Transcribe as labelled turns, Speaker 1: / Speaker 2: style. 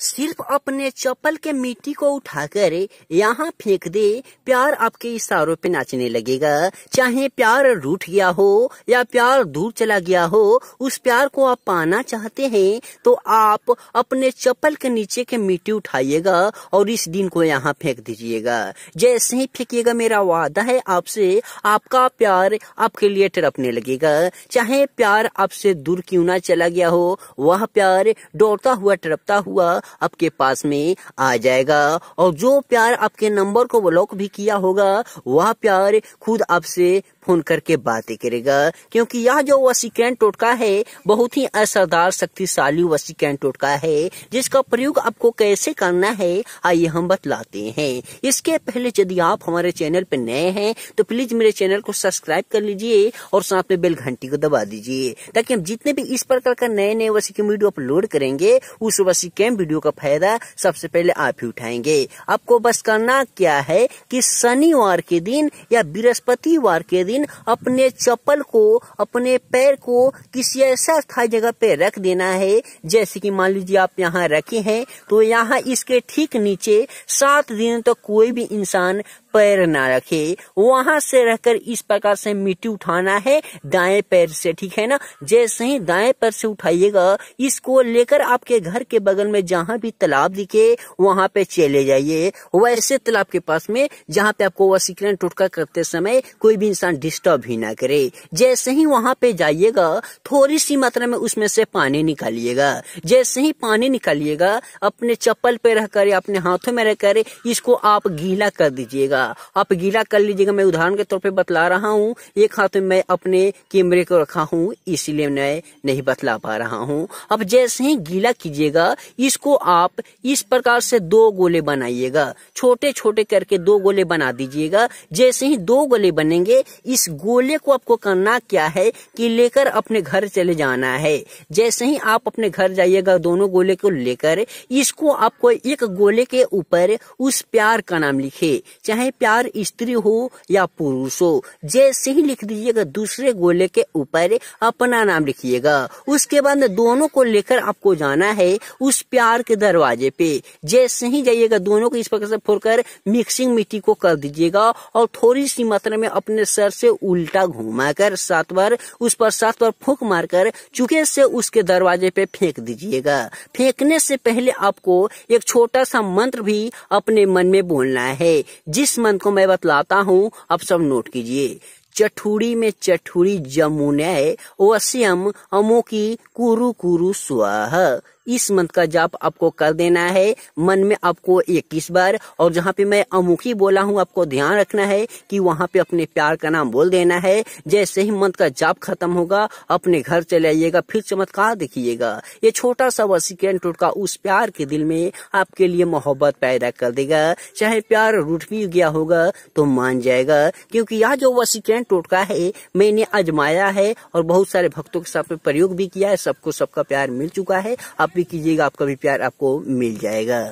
Speaker 1: सिर्फ अपने चप्पल के मिट्टी को उठाकर यहाँ फेंक दे प्यार आपके इशारों पे नाचने लगेगा चाहे प्यार रूठ गया हो या प्यार दूर चला गया हो उस प्यार को आप पाना चाहते हैं तो आप अपने चप्पल के नीचे के मिट्टी उठाइएगा और इस दिन को यहाँ फेंक दीजिएगा जैसे ही फेंकिएगा मेरा वादा है आपसे आपका प्यार आपके लिए टरपने लगेगा चाहे प्यार आपसे दूर क्यों ना चला गया हो वह प्यार दौड़ता हुआ टरपता हुआ आपके पास में आ जाएगा और जो प्यार आपके नंबर को ब्लॉक भी किया होगा वह प्यार खुद आपसे फोन करके बातें करेगा क्योंकि यह जो वसीकरण टोटका है बहुत ही असरदार शक्तिशाली वसीकरण टोटका है जिसका प्रयोग आपको कैसे करना है आइए हम बतलाते हैं इसके पहले यदि आप हमारे चैनल पर नए हैं तो प्लीज मेरे चैनल को सब्सक्राइब कर लीजिए और साथ में बेल घंटी को दबा दीजिए ताकि हम जितने भी इस प्रकार का नए नए वसीकम वीडियो अपलोड करेंगे उस वसीकम वीडियो का फायदा सबसे पहले आप ही उठाएंगे आपको बस करना क्या है की शनिवार के दिन या बृहस्पतिवार के दिन दिन अपने चप्पल को अपने पैर को किसी ऐसा स्थायी जगह पे रख देना है जैसे कि मान लीजिए आप यहाँ रखे हैं तो यहाँ इसके ठीक नीचे सात दिन तक तो कोई भी इंसान पैर ना रखे वहां से रहकर इस प्रकार से मिट्टी उठाना है दाएं पैर से ठीक है ना जैसे ही दाएं पैर से उठाइएगा इसको लेकर आपके घर के बगल में जहां भी तालाब दिखे वहां पे चले जाइए वैसे तालाब के पास में जहां पे आपको वसीकरण टोटका करते समय कोई भी इंसान डिस्टर्ब ही ना करे जैसे ही वहाँ पे जाइएगा थोड़ी सी मात्रा में उसमें से पानी निकालिएगा जैसे ही पानी निकालिएगा अपने चप्पल पे रहकर कर अपने हाथों में रह कर इसको आप गीला कर दीजिएगा आप गीला कर लीजिएगा मैं उदाहरण के तौर पर बतला रहा हूँ एक हाथ में मैं अपने कैमरे को रखा हूँ इसीलिए मैं नहीं बतला पा रहा हूँ अब जैसे ही गीला कीजिएगा इसको आप इस प्रकार से दो गोले बनाइएगा छोटे छोटे करके दो गोले बना दीजिएगा जैसे ही दो गोले बनेंगे इस गोले को आपको करना क्या है कि लेकर अपने घर चले जाना है जैसे ही आप अपने घर जाइएगा दोनों गोले को लेकर इसको आपको एक गोले के ऊपर उस प्यार का नाम लिखे चाहे प्यार स्त्री हो या पुरुष हो जैसे ही लिख दीजिएगा दूसरे गोले के ऊपर अपना नाम लिखिएगा उसके बाद दोनों को लेकर आपको जाना है उस प्यार के दरवाजे पे जैसे ही जाइएगा दोनों को इस प्रकार से फोड़कर मिक्सिंग मिट्टी को कर दीजिएगा और थोड़ी सी मात्रा में अपने सर से उल्टा घुमाकर सात बार उस पर सात बार फूक मारकर चुके से उसके दरवाजे पे फेंक दीजिएगा फेंकने से पहले आपको एक छोटा सा मंत्र भी अपने मन में बोलना है जिस मंत्र को मैं बतलाता हूँ आप सब नोट कीजिए चठूरी में चठूरी जमुनय वश्यम अमोकी कुरु कुरु स्वाहा इस मंत्र का जाप आपको कर देना है मन में आपको इक्कीस बार और जहाँ पे मैं अमुखी बोला हूँ आपको ध्यान रखना है कि वहाँ पे अपने प्यार का नाम बोल देना है जैसे ही मंत्र का जाप खत्म होगा अपने घर चले आइएगा फिर चमत्कार देखिएगा ये छोटा सा वसीकरण टोटका उस प्यार के दिल में आपके लिए मोहब्बत पैदा कर देगा चाहे प्यार रूठ भी गया होगा तो मान जाएगा क्योंकि यह जो वसीकरण टोटका है मैंने आजमाया है और बहुत सारे भक्तों के साथ में प्रयोग भी किया है सबको सबका प्यार मिल चुका है आप भी कीजिएगा आपका भी प्यार आपको मिल जाएगा